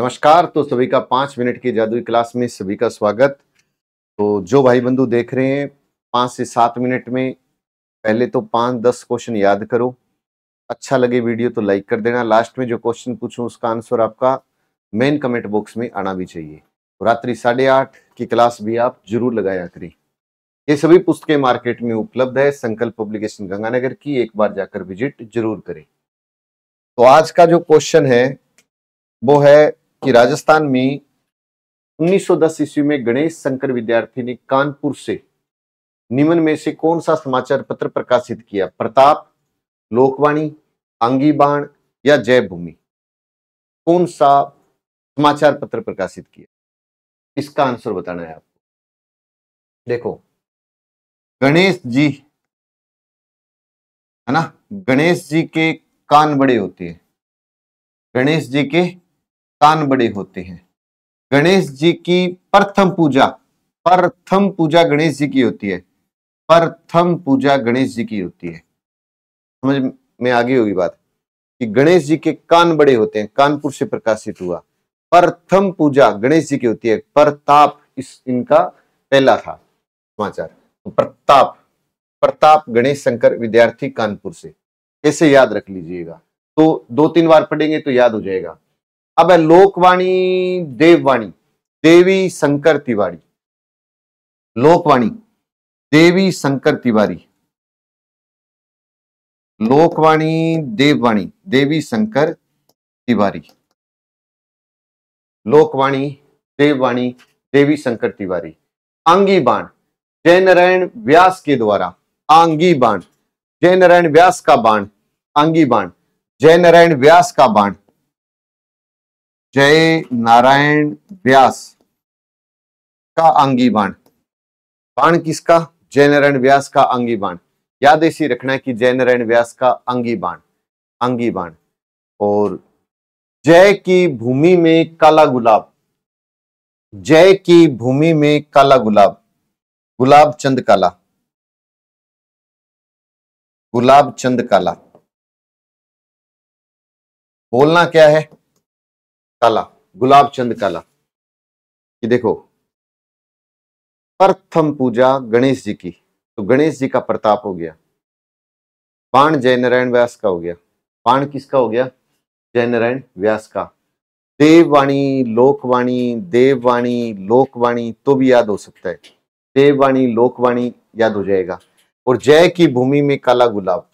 नमस्कार तो सभी का पांच मिनट की जादुई क्लास में सभी का स्वागत तो जो भाई बंधु देख रहे हैं पांच से सात मिनट में पहले तो पांच दस क्वेश्चन याद करो अच्छा लगे वीडियो तो लाइक कर देना लास्ट में जो क्वेश्चन पूछूं उसका आंसर आपका मेन कमेंट बॉक्स में आना भी चाहिए तो रात्रि साढ़े आठ की क्लास भी आप जरूर लगाया करें ये सभी पुस्तकें मार्केट में उपलब्ध है संकल्प पब्लिकेशन गंगानगर की एक बार जाकर विजिट जरूर करें तो आज का जो क्वेश्चन है वो है कि राजस्थान में 1910 ईस्वी में गणेश शंकर विद्यार्थी ने कानपुर से निम्न में से कौन सा समाचार पत्र प्रकाशित किया प्रताप लोकवाणी अंगी बाण या जयभूमि कौन सा समाचार पत्र प्रकाशित किया इसका आंसर बताना है आपको देखो गणेश जी है ना गणेश जी के कान बड़े होते हैं गणेश जी के कान बड़े होते हैं गणेश जी की प्रथम पूजा प्रथम पूजा गणेश जी की होती है प्रथम पूजा गणेश जी की होती है समझ में आगे होगी बात कि गणेश जी के कान बड़े होते हैं कानपुर से प्रकाशित हुआ प्रथम पूजा गणेश जी की होती है प्रताप इस इनका पहला था समाचार तो प्रताप प्रताप गणेश शंकर विद्यार्थी कानपुर से ऐसे याद रख लीजिएगा तो दो तीन बार पढ़ेंगे तो याद हो जाएगा अब है लोकवाणी देववाणी देवी शंकर तिवारी लोकवाणी देवी शंकर तिवारी लोकवाणी देववाणी देवी शंकर तिवारी लोकवाणी देववाणी देवी शंकर तिवारी आंगी बाण जय नारायण व्यास के द्वारा आंगी बाण जय नारायण व्यास का बाण आंगी बाण जय नारायण व्यास का बाण जय नारायण व्यास का अंगी बाण बाण किसका जय नारायण व्यास का अंगी बाण याद ऐसी रखना है कि जय नारायण व्यास का अंगी बाण अंगी बाण और जय की भूमि में काला गुलाब जय की भूमि में काला गुलाब गुलाब चंद काला गुलाब चंद काला बोलना क्या है काला गुलाब चंद काला कि देखो प्रथम पूजा गणेश जी की तो गणेश जी का प्रताप हो गया पाण जय नारायण व्यास का हो गया पाण किसका हो गया जय नारायण व्यास का देववाणी लोकवाणी देववाणी लोकवाणी तो भी याद हो सकता है देववाणी लोकवाणी याद हो जाएगा और जय की भूमि में काला गुलाब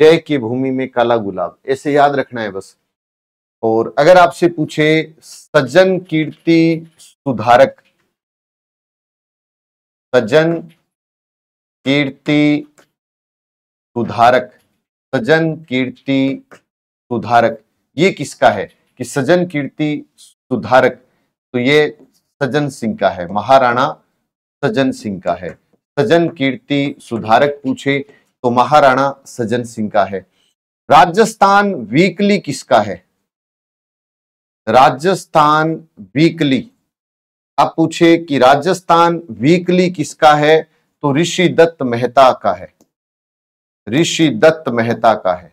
जय की भूमि में काला गुलाब ऐसे याद रखना है बस और अगर आपसे पूछे सज्जन कीर्ति सुधारक सज्जन कीर्ति सुधारक सज्जन कीर्ति सुधारक ये किसका है कि सज्जन कीर्ति सुधारक तो ये सज्जन सिंह का है महाराणा सज्जन सिंह का है सज्जन कीर्ति सुधारक पूछे तो महाराणा सज्जन सिंह का है राजस्थान वीकली किसका है राजस्थान वीकली आप पूछे कि राजस्थान वीकली किसका है तो ऋषि दत्त मेहता का है ऋषि दत्त मेहता का है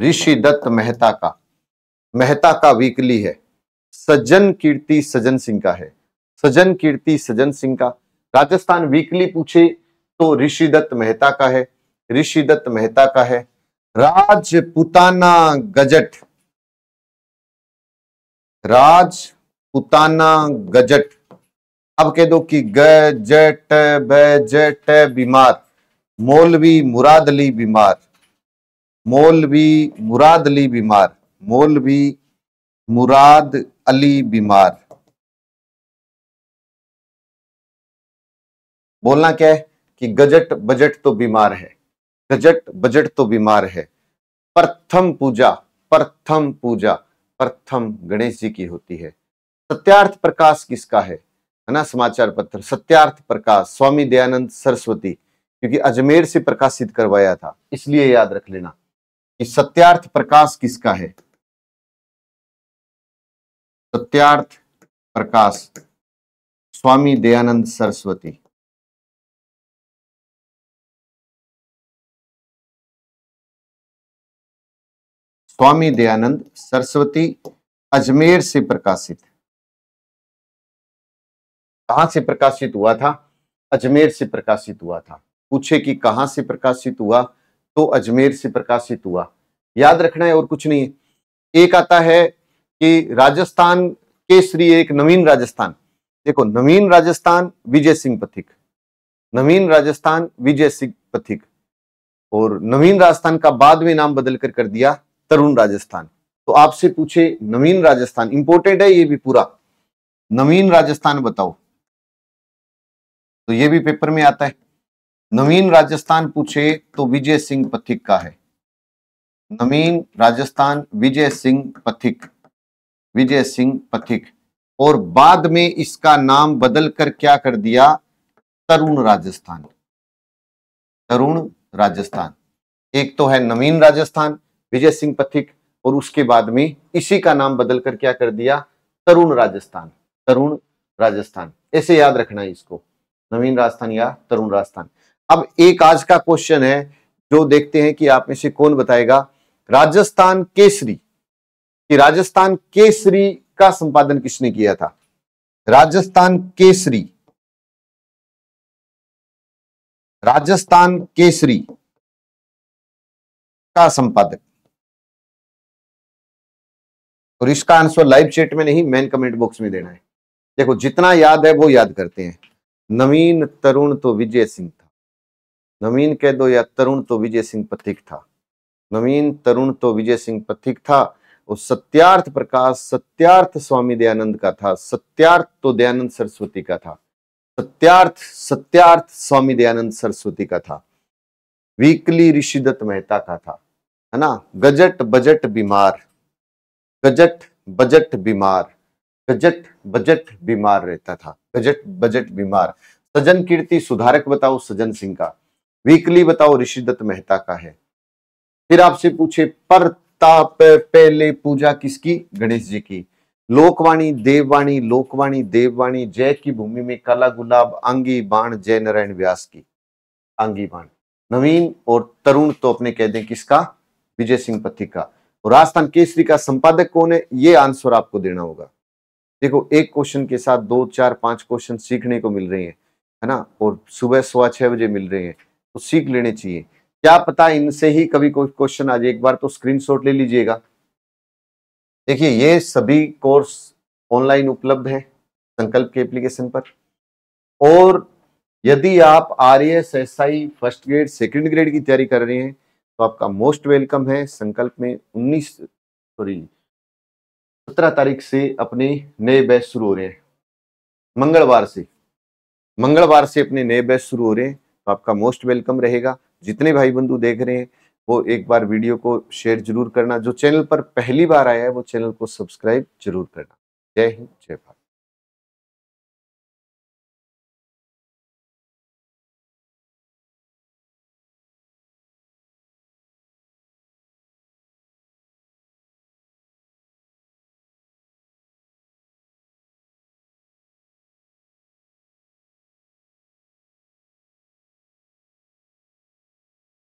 ऋषि दत्त मेहता का मेहता का वीकली है सज्जन कीर्ति सज्जन सिंह का है सज्जन कीर्ति सज्जन सिंह का राजस्थान वीकली पूछे तो ऋषि दत्त मेहता का है ऋषि दत्त मेहता का है राजपुताना गजट राजपुताना गजट अब कह दो कि गजट बजट बीमार मौलवी मुराद अली बीमार मौलवी मुराद अली बीमार मौलवी मुराद अली बीमार बोलना क्या है कि गजट बजट तो बीमार है गजट बजट तो बीमार है प्रथम पूजा प्रथम पूजा प्रथम गणेश जी की होती है सत्यार्थ प्रकाश किसका है है ना समाचार पत्र सत्यार्थ प्रकाश स्वामी दयानंद सरस्वती क्योंकि अजमेर से प्रकाशित करवाया था इसलिए याद रख लेना कि सत्यार्थ प्रकाश किसका है सत्यार्थ प्रकाश स्वामी दयानंद सरस्वती स्वामी दयानंद सरस्वती अजमेर से प्रकाशित कहां से प्रकाशित हुआ था अजमेर से प्रकाशित हुआ था पूछे कि कहां से प्रकाशित हुआ तो अजमेर से प्रकाशित हुआ याद रखना है और कुछ नहीं है एक आता है कि राजस्थान केसरी एक नवीन राजस्थान देखो नवीन राजस्थान विजय सिंह पथिक नवीन राजस्थान विजय सिंह पथिक और नवीन राजस्थान का बाद में नाम बदलकर कर दिया तरुण राजस्थान तो आपसे पूछे नवीन राजस्थान इंपोर्टेड है ये भी पूरा नवीन राजस्थान बताओ तो ये भी पेपर में आता है नवीन राजस्थान पूछे तो विजय सिंह पथिक का है नवीन राजस्थान विजय सिंह पथिक विजय सिंह पथिक और बाद में इसका नाम बदलकर क्या कर दिया तरुण राजस्थान तरुण राजस्थान एक तो है नवीन राजस्थान विजय सिंह पथिक और उसके बाद में इसी का नाम बदलकर क्या कर दिया तरुण राजस्थान तरुण राजस्थान ऐसे याद रखना है इसको नवीन राजस्थान या तरुण राजस्थान अब एक आज का क्वेश्चन है जो देखते हैं कि आप में से कौन बताएगा राजस्थान केसरी कि राजस्थान केसरी का संपादन किसने किया था राजस्थान केसरी राजस्थान केसरी का संपादक और इसका आंसर लाइव चैट में नहीं मेन कमेंट बॉक्स में देना है देखो जितना याद है वो याद करते हैं नवीन तरुण तो विजय सिंह था नवीन कह दो या तरुण तो विजय सिंह पथिक था नवीन तरुण तो विजय सिंह पथिक था और सत्यार्थ प्रकाश सत्यार्थ स्वामी दयानंद का था सत्यार्थ तो दयानंद सरस्वती का था सत्यार्थ सत्यार्थ स्वामी दयानंद सरस्वती का था वीकली ऋषिदत्त मेहता का था है ना गजट बजट बीमार गजट बजट बीमार गजट बजट बीमार रहता था गजट बजट बीमार सजन कीर्ति सुधारक बताओ सजन सिंह का वीकली बताओ ऋषि दत्त मेहता का है फिर आपसे पूछे परताप पहले पूजा किसकी गणेश जी की लोकवाणी देववाणी लोकवाणी देववाणी जय की भूमि में काला गुलाब आंगी बाण जय नारायण व्यास की आंगी बाण नवीन और तरुण तो अपने कह दें किसका विजय सिंह पथिक का और राजस्थान केसरी का संपादक कौन है ये आंसर आपको देना होगा देखो एक क्वेश्चन के साथ दो चार पांच क्वेश्चन सीखने को मिल रहे हैं है ना और सुबह सवा छह बजे मिल रहे हैं तो सीख लेने चाहिए क्या पता इनसे ही कभी कोई क्वेश्चन आ जाए एक बार तो स्क्रीनशॉट ले लीजिएगा देखिए ये सभी कोर्स ऑनलाइन उपलब्ध है संकल्प के एप्लीकेशन पर और यदि आप R S S I first grade second grade की तैयारी कर रहे हैं तो आपका मोस्ट वेलकम है संकल्प में उन्नीस सॉरी सत्रह तारीख से अपने नए बैच शुरू हो रहे हैं मंगलवार से मंगलवार से अपने नए बैच शुरू हो रहे हैं तो आपका मोस्ट वेलकम रहेगा जितने भाई बंधु देख रहे हैं वो एक बार वीडियो को शेयर जरूर करना जो चैनल पर पहली बार आया है वो चैनल को सब्सक्राइब जरूर करना जय हिंद जय भारत